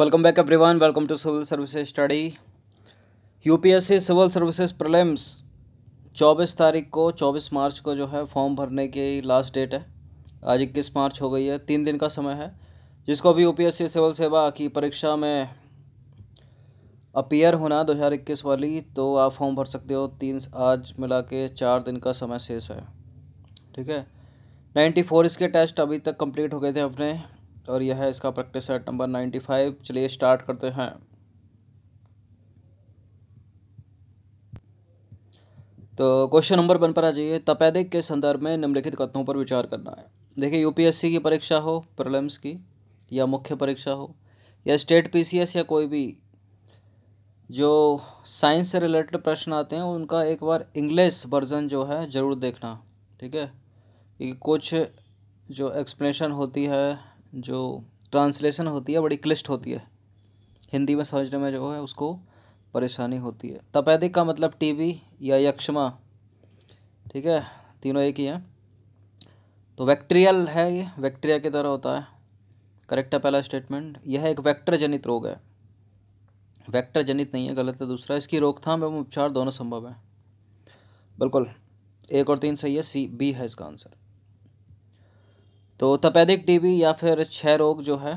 welcome back everyone welcome to civil services study UPSC civil services prelims 24 तारीख को 24 मार्च को जो है फॉर्म भरने की लास्ट डेट है आज इक्कीस मार्च हो गई है तीन दिन का समय है जिसको भी यूपीएससी सिविल सेवा की परीक्षा में अपीयर होना इक्कीस वाली तो आप फॉर्म भर सकते हो तीन आज मिला के चार दिन का समय शेष है ठीक है फोर इसके टेस्ट अभी तक कंप्लीट हो गए थे अपने और यह है इसका practice set number ninety five चलिए स्टार्ट करते हैं तो क्वेश्चन नंबर वन पर आ जाइए तपेदिक के संदर्भ में निम्नलिखित कथनों पर विचार करना है देखिए यूपीएससी की परीक्षा हो प्रलम्स की या मुख्य परीक्षा हो या स्टेट पीसीएस या कोई भी जो साइंस से रिलेटेड प्रश्न आते हैं उनका एक बार इंग्लिश वर्जन जो है ज़रूर देखना ठीक है कुछ जो एक्सप्लेनेशन होती है जो ट्रांसलेशन होती है बड़ी क्लिष्ट होती है हिंदी में समझने में जो है उसको परेशानी होती है तपैदिक का मतलब टीबी या यक्षमा ठीक है तीनों एक ही हैं तो वैक्टीरियल है ये वैक्टीरिया की तरह होता है करेक्ट है पहला स्टेटमेंट यह एक वैक्टर जनित रोग है वैक्टर जनित नहीं है गलत है दूसरा इसकी रोकथाम एवं उपचार दोनों संभव है बिल्कुल एक और तीन सही है सी बी है इसका आंसर तो तपेदिक टीबी या फिर क्षय रोग जो है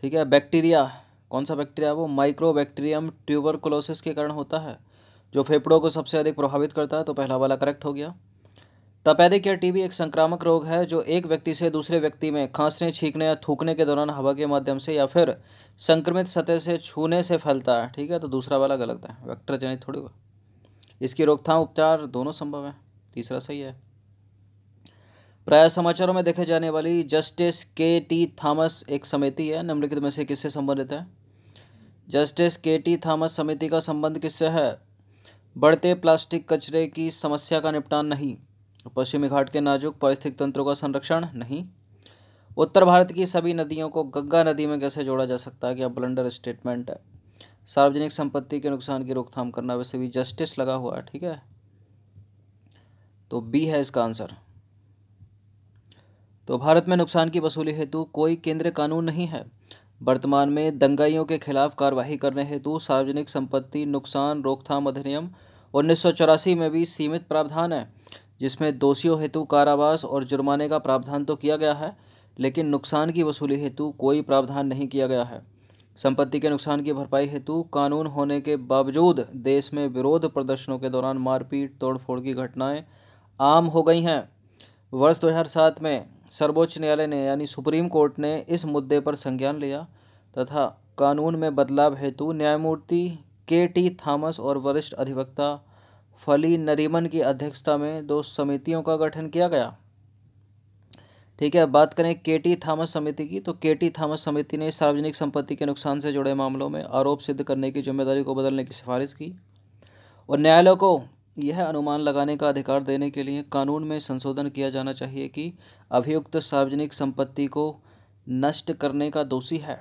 ठीक है बैक्टीरिया कौन सा बैक्टीरिया वो माइक्रो बैक्टीरियम ट्यूबरकुलोसिस के कारण होता है जो फेफड़ों को सबसे अधिक प्रभावित करता है तो पहला वाला करेक्ट हो गया तपेदिक या टीबी एक संक्रामक रोग है जो एक व्यक्ति से दूसरे व्यक्ति में खांसने छींकने या थूकने के दौरान हवा के माध्यम से या फिर संक्रमित सतह से छूने से फैलता है ठीक है तो दूसरा वाला गलत है वैक्टर जनित थोड़ी हुआ इसकी रोकथाम उपचार दोनों संभव है तीसरा सही है प्राय समाचारों में देखे जाने वाली जस्टिस के टी थॉमस एक समिति है निम्नलिखित में से किससे संबंधित है जस्टिस के टी थॉमस समिति का संबंध किससे है बढ़ते प्लास्टिक कचरे की समस्या का निपटान नहीं पश्चिमी घाट के नाजुक पारिस्थितिक तंत्रों का संरक्षण नहीं उत्तर भारत की सभी नदियों को गंगा नदी में कैसे जोड़ा जा सकता है क्या ब्लंडर स्टेटमेंट है सार्वजनिक संपत्ति के नुकसान की रोकथाम करना वैसे भी जस्टिस लगा हुआ है ठीक है तो बी है इसका आंसर तो भारत में नुकसान की वसूली हेतु कोई केंद्रीय कानून नहीं है वर्तमान में दंगाइयों के खिलाफ कार्रवाई करने हेतु सार्वजनिक संपत्ति नुकसान रोकथाम अधिनियम उन्नीस में भी सीमित प्रावधान है जिसमें दोषियों हेतु कारावास और जुर्माने का प्रावधान तो किया गया है लेकिन नुकसान की वसूली हेतु कोई प्रावधान नहीं किया गया है संपत्ति के नुकसान की भरपाई हेतु कानून होने के बावजूद देश में विरोध प्रदर्शनों के दौरान मारपीट तोड़फोड़ की घटनाएं आम हो गई हैं वर्ष 2007 में सर्वोच्च न्यायालय ने यानी सुप्रीम कोर्ट ने इस मुद्दे पर संज्ञान लिया तथा कानून में बदलाव हेतु न्यायमूर्ति के टी थॉमस और वरिष्ठ अधिवक्ता फली नरीमन की अध्यक्षता में दो समितियों का गठन किया गया ठीक है बात करें के टी थॉमस समिति की तो के टी थॉमस समिति ने सार्वजनिक संपत्ति के नुकसान से जुड़े मामलों में आरोप सिद्ध करने की जिम्मेदारी को बदलने की सिफारिश की और न्यायालय को यह अनुमान लगाने का अधिकार देने के लिए कानून में संशोधन किया जाना चाहिए कि अभियुक्त सार्वजनिक संपत्ति को नष्ट करने का दोषी है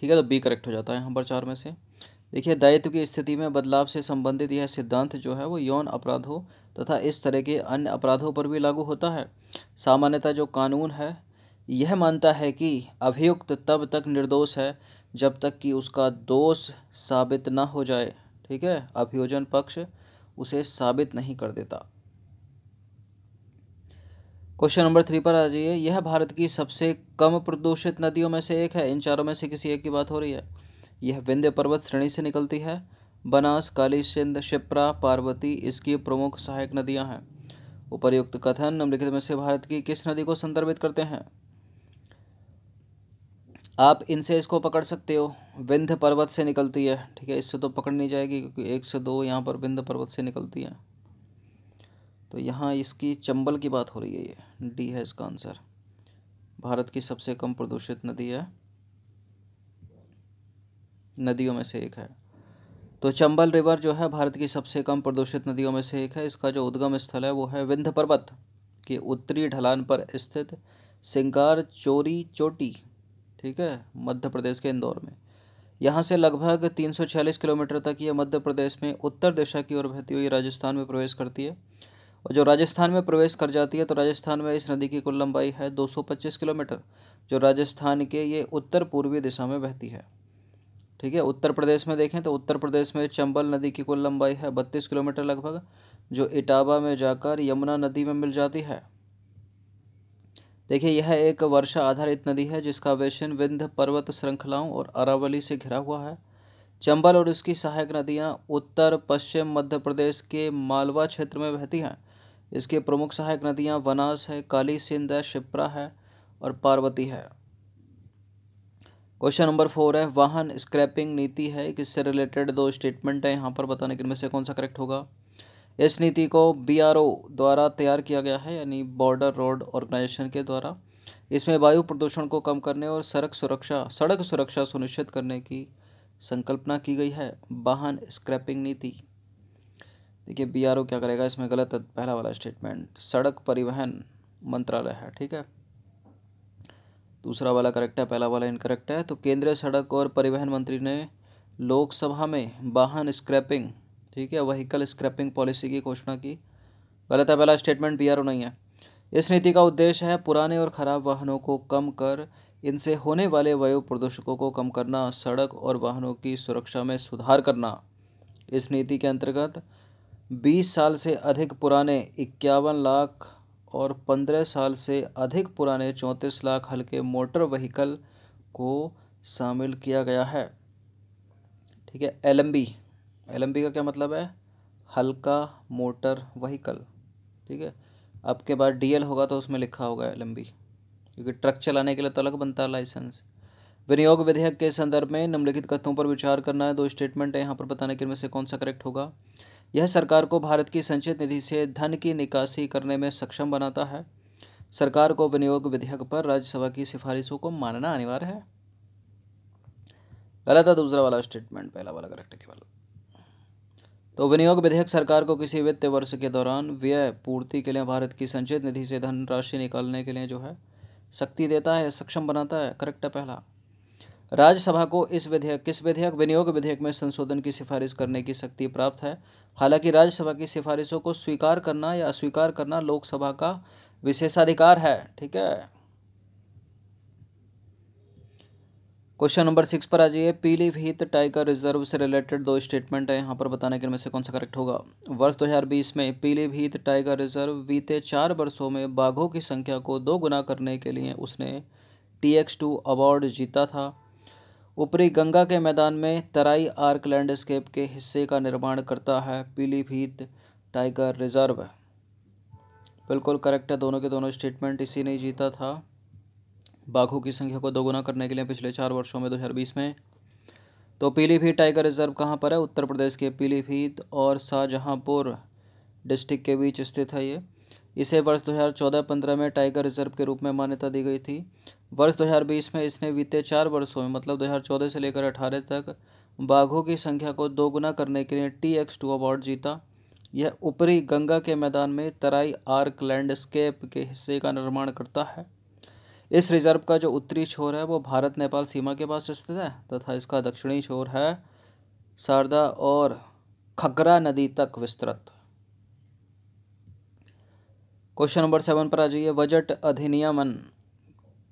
ठीक है तो बी करेक्ट हो जाता है यहाँ पर चार में से देखिए दायित्व की स्थिति में बदलाव से संबंधित यह सिद्धांत जो है वो यौन अपराधों तथा इस तरह के अन्य अपराधों पर भी लागू होता है सामान्यतः जो कानून है यह मानता है कि अभियुक्त तब तक निर्दोष है जब तक कि उसका दोष साबित न हो जाए ठीक है अभियोजन पक्ष उसे साबित नहीं कर देता क्वेश्चन नंबर थ्री पर आ जाइए यह भारत की सबसे कम प्रदूषित नदियों में से एक है इन चारों में से किसी एक की बात हो रही है यह विंध्य पर्वत श्रेणी से निकलती है बनास काली सिंध शिप्रा पार्वती इसकी प्रमुख सहायक नदियां हैं उपरयुक्त कथन निम्नलिखित में से भारत की किस नदी को संदर्भित करते हैं आप इनसे इसको पकड़ सकते हो विंध्य पर्वत से निकलती है ठीक है इससे तो पकड़ नहीं जाएगी क्योंकि एक से दो यहाँ पर विंध्य पर्वत से निकलती है तो यहाँ इसकी चंबल की बात हो रही है ये डी है इसका आंसर भारत की सबसे कम प्रदूषित नदी है नदियों में से एक है तो चंबल रिवर जो है भारत की सबसे कम प्रदूषित नदियों में से एक है इसका जो उद्गम स्थल है वो है विंध्य पर्वत के उत्तरी ढलान पर स्थित सिंगार चोरी चोटी ठीक है मध्य प्रदेश के इंदौर में यहाँ से लगभग 346 किलोमीटर तक ये मध्य प्रदेश में उत्तर दिशा की ओर बहती हुई राजस्थान में प्रवेश करती है और जो राजस्थान में प्रवेश कर जाती है तो राजस्थान में इस नदी की कुल लंबाई है 225 किलोमीटर जो राजस्थान के ये उत्तर पूर्वी दिशा में बहती है ठीक है उत्तर प्रदेश में देखें तो उत्तर प्रदेश में चंबल नदी की कुल लंबाई है बत्तीस किलोमीटर लगभग जो इटावा में जाकर यमुना नदी में मिल जाती है देखिए यह एक वर्षा आधारित नदी है जिसका वेशन विंध्य पर्वत श्रृंखलाओं और अरावली से घिरा हुआ है चंबल और इसकी सहायक नदियाँ उत्तर पश्चिम मध्य प्रदेश के मालवा क्षेत्र में बहती हैं इसके प्रमुख सहायक नदियाँ वनास है काली सिंध है शिप्रा है और पार्वती है क्वेश्चन नंबर फोर है वाहन स्क्रैपिंग नीति है किससे रिलेटेड दो स्टेटमेंट है यहाँ पर बताने के इनमें से कौन सा करेक्ट होगा इस नीति को बी द्वारा तैयार किया गया है यानी बॉर्डर रोड ऑर्गेनाइजेशन के द्वारा इसमें वायु प्रदूषण को कम करने और सड़क सुरक्षा सड़क सुरक्षा सुनिश्चित करने की संकल्पना की गई है वाहन स्क्रैपिंग नीति देखिए बी क्या करेगा इसमें गलत है पहला वाला स्टेटमेंट सड़क परिवहन मंत्रालय है ठीक है दूसरा वाला करेक्ट है पहला वाला इनकरेक्ट है तो केंद्रीय सड़क और परिवहन मंत्री ने लोकसभा में वाहन स्क्रैपिंग ठीक है वहीकल स्क्रैपिंग पॉलिसी की घोषणा की गलत है पहला स्टेटमेंट ओ नहीं है इस नीति का उद्देश्य है पुराने और खराब वाहनों को कम कर इनसे होने वाले वायु प्रदूषकों को कम करना सड़क और वाहनों की सुरक्षा में सुधार करना इस नीति के अंतर्गत 20 साल से अधिक पुराने इक्यावन लाख और 15 साल से अधिक पुराने चौंतीस लाख हल्के मोटर वहीकल को शामिल किया गया है ठीक है एलएमबी एल का क्या मतलब है हल्का मोटर वहीकल ठीक है आपके बाद डीएल होगा तो उसमें लिखा होगा एल क्योंकि ट्रक चलाने के लिए तो अलग बनता है लाइसेंस विनियोग विधेयक के संदर्भ में निम्नलिखित कथों पर विचार करना है दो स्टेटमेंट है यहाँ पर बताने के में से कौन सा करेक्ट होगा यह सरकार को भारत की संचित निधि से धन की निकासी करने में सक्षम बनाता है सरकार को विनियोग विधेयक पर राज्यसभा की सिफारिशों को मानना अनिवार्य है गलत है दूसरा वाला स्टेटमेंट पहला वाला करेक्ट वाला तो विनियोग विधेयक सरकार को किसी वित्त वर्ष के दौरान व्यय पूर्ति के लिए भारत की संचित निधि से धनराशि निकालने के लिए जो है शक्ति देता है सक्षम बनाता है करेक्ट है पहला राज्यसभा को इस विधेयक किस विधेयक विनियोग विधेयक में संशोधन की सिफारिश करने की शक्ति प्राप्त है हालांकि राज्यसभा की सिफारिशों को स्वीकार करना या अस्वीकार करना लोकसभा का विशेषाधिकार है ठीक है क्वेश्चन नंबर सिक्स पर आ जाइए पीलीभीत टाइगर रिजर्व से रिलेटेड दो स्टेटमेंट है यहाँ पर बताने के इनमें से कौन सा करेक्ट होगा वर्ष 2020 में पीलीभीत टाइगर रिजर्व बीते चार वर्षों में बाघों की संख्या को दो गुना करने के लिए उसने टी एक्स टू अवार्ड जीता था ऊपरी गंगा के मैदान में तराई आर्क लैंडस्केप के हिस्से का निर्माण करता है पीलीभीत टाइगर रिजर्व बिल्कुल करेक्ट है दोनों के दोनों स्टेटमेंट इसी ने जीता था बाघों की संख्या को दोगुना करने के लिए पिछले चार वर्षों में बीस में तो पीलीभीत टाइगर रिजर्व कहाँ पर है उत्तर प्रदेश के पीलीभीत और शाहजहाँपुर डिस्ट्रिक्ट के बीच स्थित है ये इसे वर्ष 2014-15 में टाइगर रिजर्व के रूप में मान्यता दी गई थी वर्ष 2020 में इसने बीते चार वर्षों में मतलब 2014 से लेकर 18 तक बाघों की संख्या को दोगुना करने के लिए टी एक्स टू अवार्ड जीता यह ऊपरी गंगा के मैदान में तराई आर्क लैंडस्केप के हिस्से का निर्माण करता है इस रिजर्व का जो उत्तरी छोर है वो भारत नेपाल सीमा के पास स्थित है तथा इसका दक्षिणी छोर है शारदा और खगरा नदी तक विस्तृत क्वेश्चन नंबर सेवन पर आ जाइए बजट अधिनियमन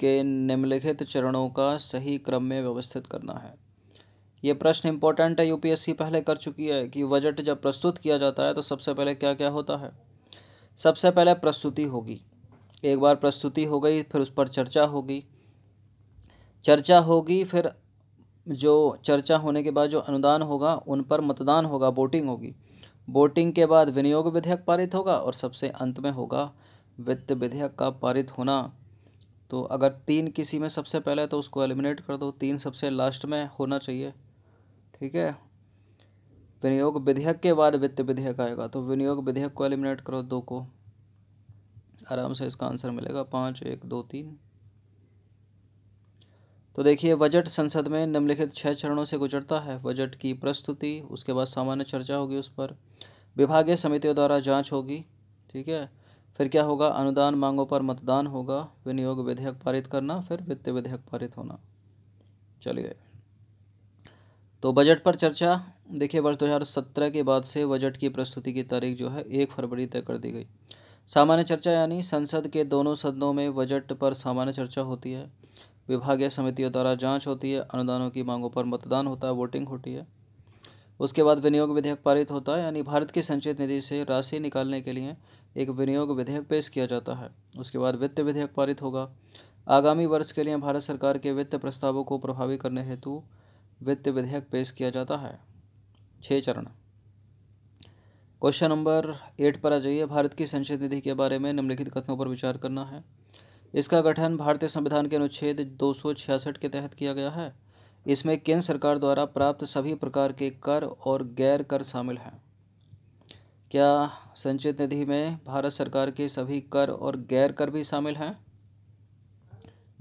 के निम्नलिखित चरणों का सही क्रम में व्यवस्थित करना है ये प्रश्न इंपॉर्टेंट है यूपीएससी पहले कर चुकी है कि बजट जब प्रस्तुत किया जाता है तो सबसे पहले क्या क्या होता है सबसे पहले प्रस्तुति होगी एक बार प्रस्तुति हो गई फिर उस पर चर्चा होगी चर्चा होगी फिर जो चर्चा होने के बाद जो अनुदान होगा उन पर मतदान होगा वोटिंग होगी वोटिंग के बाद विनियोग विधेयक पारित होगा और सबसे अंत में होगा वित्त विधेयक का पारित होना तो अगर तीन किसी में सबसे पहले तो उसको एलिमिनेट कर दो तीन सबसे लास्ट में होना चाहिए ठीक है विनियोग विधेयक के बाद वित्त विधेयक आएगा तो विनियोग विधेयक को एलिमिनेट करो दो को आराम से इसका आंसर मिलेगा पाँच एक दो तीन तो देखिए बजट संसद में निम्नलिखित छः चरणों से गुजरता है बजट की प्रस्तुति उसके बाद सामान्य चर्चा होगी उस पर विभागीय समितियों द्वारा जांच होगी ठीक है फिर क्या होगा अनुदान मांगों पर मतदान होगा विनियोग विधेयक पारित करना फिर वित्त विधेयक पारित होना चलिए तो बजट पर चर्चा देखिए वर्ष 2017 के बाद से बजट की प्रस्तुति की तारीख जो है एक फरवरी तय कर दी गई सामान्य चर्चा यानी संसद के दोनों सदनों में बजट पर सामान्य चर्चा होती है विभागीय समितियों द्वारा जांच होती है अनुदानों की मांगों पर मतदान होता है वोटिंग होती है उसके बाद विनियोग विधेयक पारित होता है यानी भारत की संचित निधि से राशि निकालने के लिए एक विनियोग विधेयक पेश किया जाता है उसके बाद वित्त विधेयक पारित होगा आगामी वर्ष के लिए भारत सरकार के वित्त प्रस्तावों को प्रभावी करने हेतु वित्त विधेयक पेश किया जाता है छः चरण क्वेश्चन नंबर एट पर आ जाइए भारत की संसद निधि के बारे में निम्नलिखित कथनों पर विचार करना है इसका गठन भारतीय संविधान के अनुच्छेद दो के तहत किया गया है इसमें केंद्र सरकार द्वारा प्राप्त सभी प्रकार के कर और गैर कर शामिल हैं क्या संचित निधि में भारत सरकार के सभी कर और गैर कर भी शामिल हैं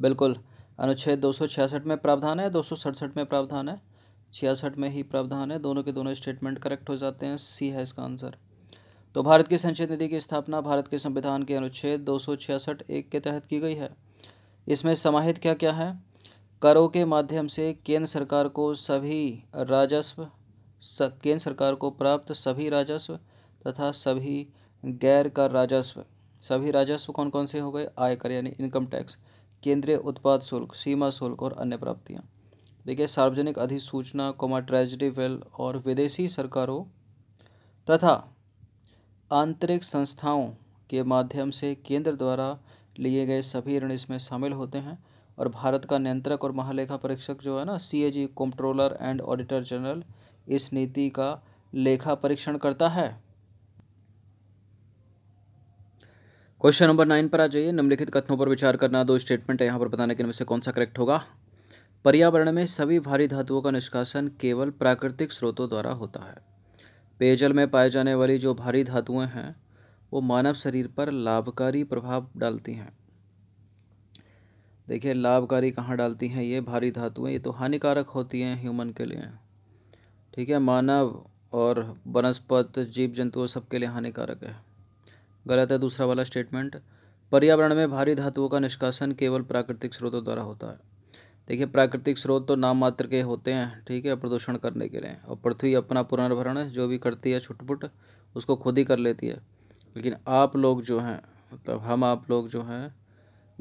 बिल्कुल अनुच्छेद दो में प्रावधान है दो में प्रावधान है छियासठ में ही प्रावधान है दोनों के दोनों स्टेटमेंट करेक्ट हो जाते हैं सी है इसका आंसर तो भारत की संचित निधि की स्थापना भारत के संविधान के अनुच्छेद दो एक के तहत की गई है इसमें समाहित क्या क्या है करों के माध्यम से केंद्र सरकार को सभी राजस्व केंद्र सरकार को प्राप्त सभी राजस्व तथा सभी गैर कर राजस्व सभी राजस्व कौन कौन से हो गए आयकर यानी इनकम टैक्स केंद्रीय उत्पाद शुल्क सीमा शुल्क और अन्य प्राप्तियाँ देखिए सार्वजनिक अधिसूचना कोमा ट्रेजडी वेल और विदेशी सरकारों तथा आंतरिक संस्थाओं के माध्यम से केंद्र द्वारा लिए गए सभी ऋण इसमें शामिल होते हैं और भारत का नियंत्रक और महालेखा परीक्षक जो है ना C A G controller and auditor general इस नीति का लेखा परीक्षण करता है क्वेश्चन नंबर नाइन पर आ जाइए निम्नलिखित कथनों पर विचार करना दो स्टेटमेंट है यहाँ पर बताने के इनमें से कौन सा करेक्ट होगा पर्यावरण में सभी भारी धातुओं का निष्कासन केवल प्राकृतिक स्रोतों द्वारा होता है पेयजल में पाए जाने वाली जो भारी धातुएं हैं वो मानव शरीर पर लाभकारी प्रभाव डालती हैं देखिए लाभकारी कहाँ डालती हैं ये भारी धातुएं ये तो हानिकारक होती हैं ह्यूमन के लिए ठीक है मानव और वनस्पत जीव जंतुओं सबके लिए हानिकारक है गलत है दूसरा वाला स्टेटमेंट पर्यावरण में भारी धातुओं का निष्कासन केवल प्राकृतिक स्रोतों द्वारा होता है देखिए प्राकृतिक स्रोत तो नाम मात्र के होते हैं ठीक है प्रदूषण करने के लिए और पृथ्वी अपना पुनर्भरण जो भी करती है छुटपुट उसको खुद ही कर लेती है लेकिन आप लोग जो हैं मतलब हम आप लोग जो हैं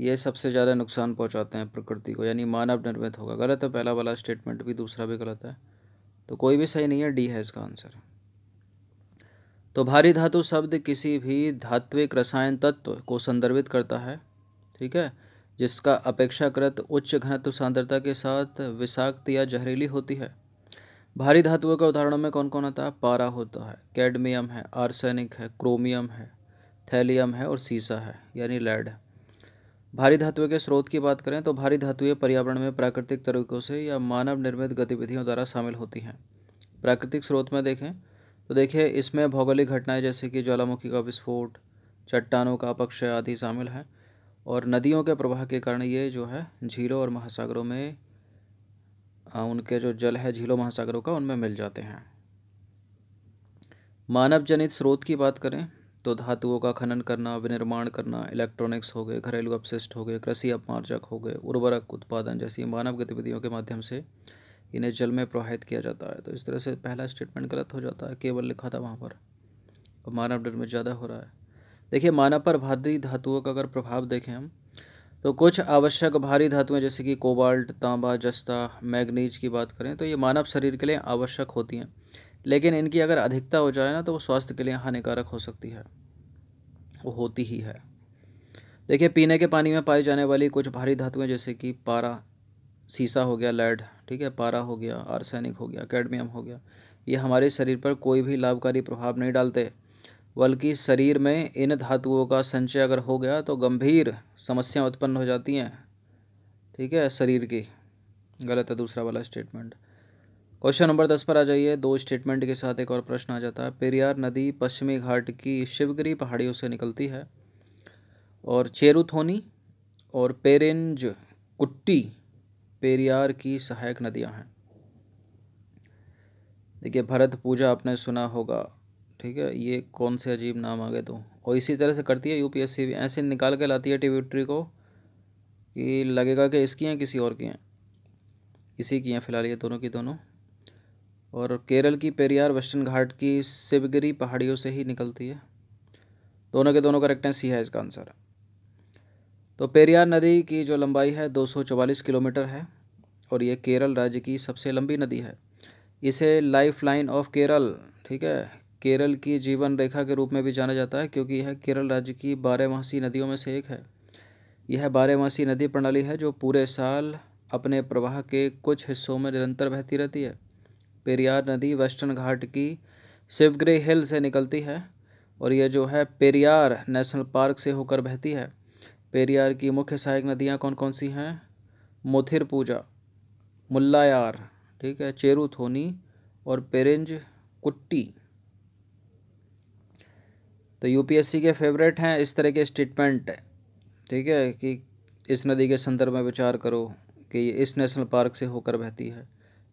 ये सबसे ज़्यादा नुकसान पहुंचाते हैं प्रकृति को यानी मानव निर्मित होगा गलत है पहला वाला स्टेटमेंट भी दूसरा भी गलत है तो कोई भी सही नहीं है डी है इसका आंसर तो भारी धातु शब्द किसी भी धात्विक रसायन तत्व को संदर्भित करता है ठीक है जिसका अपेक्षाकृत उच्च घनत्व सांद्रता के साथ विषाक्त या जहरीली होती है भारी धातुओं के उदाहरणों में कौन कौन आता है पारा होता है कैडमियम है आर्सेनिक है क्रोमियम है थैलियम है और सीसा है यानी लेड है भारी धातुओं के स्रोत की बात करें तो भारी धातुएं पर्यावरण में प्राकृतिक तरीकों से या मानव निर्मित गतिविधियों द्वारा शामिल होती हैं प्राकृतिक स्रोत में देखें तो देखिए इसमें भौगोलिक घटनाएं जैसे कि ज्वालामुखी का विस्फोट चट्टानों का अपक्षय आदि शामिल है और नदियों के प्रवाह के कारण ये जो है झीलों और महासागरों में उनके जो जल है झीलों महासागरों का उनमें मिल जाते हैं मानव जनित स्रोत की बात करें तो धातुओं का खनन करना विनिर्माण करना इलेक्ट्रॉनिक्स हो गए घरेलू अपशिष्ट हो गए कृषि अपमार्जक हो गए उर्वरक उत्पादन जैसी मानव गतिविधियों के माध्यम से इन्हें जल में प्रवाहित किया जाता है तो इस तरह से पहला स्टेटमेंट गलत हो जाता है केवल लिखा था वहाँ पर मानव निर्मित ज़्यादा हो रहा है देखिए मानव पर भारी धातुओं का अगर प्रभाव देखें हम तो कुछ आवश्यक भारी धातुएं जैसे कि कोबाल्ट तांबा जस्ता मैग्नीज की बात करें तो ये मानव शरीर के लिए आवश्यक होती हैं लेकिन इनकी अगर अधिकता हो जाए ना तो वो स्वास्थ्य के लिए हानिकारक हो सकती है वो होती ही है देखिए पीने के पानी में पाई जाने वाली कुछ भारी धातुएं जैसे कि पारा सीसा हो गया लेड ठीक है पारा हो गया आर्सेनिक हो गया कैडमियम हो गया ये हमारे शरीर पर कोई भी लाभकारी प्रभाव नहीं डालते बल्कि शरीर में इन धातुओं का संचय अगर हो गया तो गंभीर समस्याएं उत्पन्न हो जाती हैं ठीक है शरीर की गलत है दूसरा वाला स्टेटमेंट क्वेश्चन नंबर दस पर आ जाइए दो स्टेटमेंट के साथ एक और प्रश्न आ जाता है पेरियार नदी पश्चिमी घाट की शिवगिरी पहाड़ियों से निकलती है और चेरुथोनी और पेरेंज कुट्टी पेरियार की सहायक नदियां हैं देखिए भरत पूजा आपने सुना होगा ठीक है ये कौन से अजीब नाम आ गए तो और इसी तरह से करती है यूपीएससी भी ऐसे निकाल के लाती है टिब्यूटरी को कि लगेगा कि इसकी हैं किसी और की हैं इसी की हैं फिलहाल ये दोनों की दोनों और केरल की पेरियार वेस्टर्न घाट की शिवगिरी पहाड़ियों से ही निकलती है दोनों के दोनों करेक्ट हैं सी है इसका आंसर तो पेरियार नदी की जो लंबाई है दो किलोमीटर है और ये केरल राज्य की सबसे लंबी नदी है इसे लाइफ लाइन ऑफ केरल ठीक है केरल की जीवन रेखा के रूप में भी जाना जाता है क्योंकि यह केरल राज्य की बारहमासी नदियों में से एक है यह बारहमासी नदी प्रणाली है जो पूरे साल अपने प्रवाह के कुछ हिस्सों में निरंतर बहती रहती है पेरियार नदी वेस्टर्न घाट की शिवग्रे हिल से निकलती है और यह जो है पेरियार नेशनल पार्क से होकर बहती है पेरियार की मुख्य सहायक नदियाँ कौन कौन सी हैं मुथिर पूजा मुल्लायार ठीक है चेरुथोनी और पेरेंज कुट्टी तो यूपीएससी के फेवरेट हैं इस तरह के स्टेटमेंट ठीक है कि इस नदी के संदर्भ में विचार करो कि ये इस नेशनल पार्क से होकर बहती है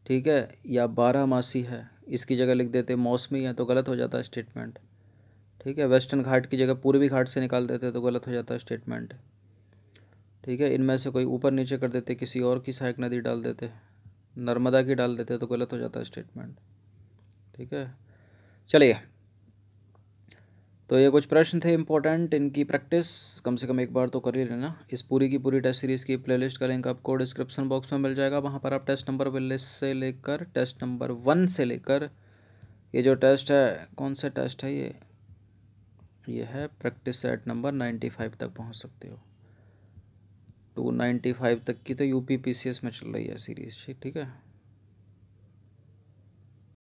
ठीक है या बारह मासी है इसकी जगह लिख देते मौसमी है तो गलत हो जाता है स्टेटमेंट ठीक है वेस्टर्न घाट की जगह पूर्वी घाट से निकाल देते तो गलत हो जाता है स्टेटमेंट ठीक है इनमें से कोई ऊपर नीचे कर देते किसी और की सहायक नदी डाल देते नर्मदा की डाल देते तो गलत हो जाता स्टेटमेंट ठीक है चलिए तो ये कुछ प्रश्न थे इंपॉर्टेंट इनकी प्रैक्टिस कम से कम एक बार तो कर ही लेना इस पूरी की पूरी टेस्ट सीरीज़ की प्लेलिस्ट का लिंक आपको डिस्क्रिप्शन बॉक्स में मिल जाएगा वहाँ पर आप टेस्ट नंबर विलेज से लेकर टेस्ट नंबर वन से लेकर ये जो टेस्ट है कौन सा टेस्ट है ये ये है practice set number ninety five तक पहुँच सकते हो टू नाइन्टी फाइव तक की तो U P P C S में चल रही है सीरीज़ ठीक है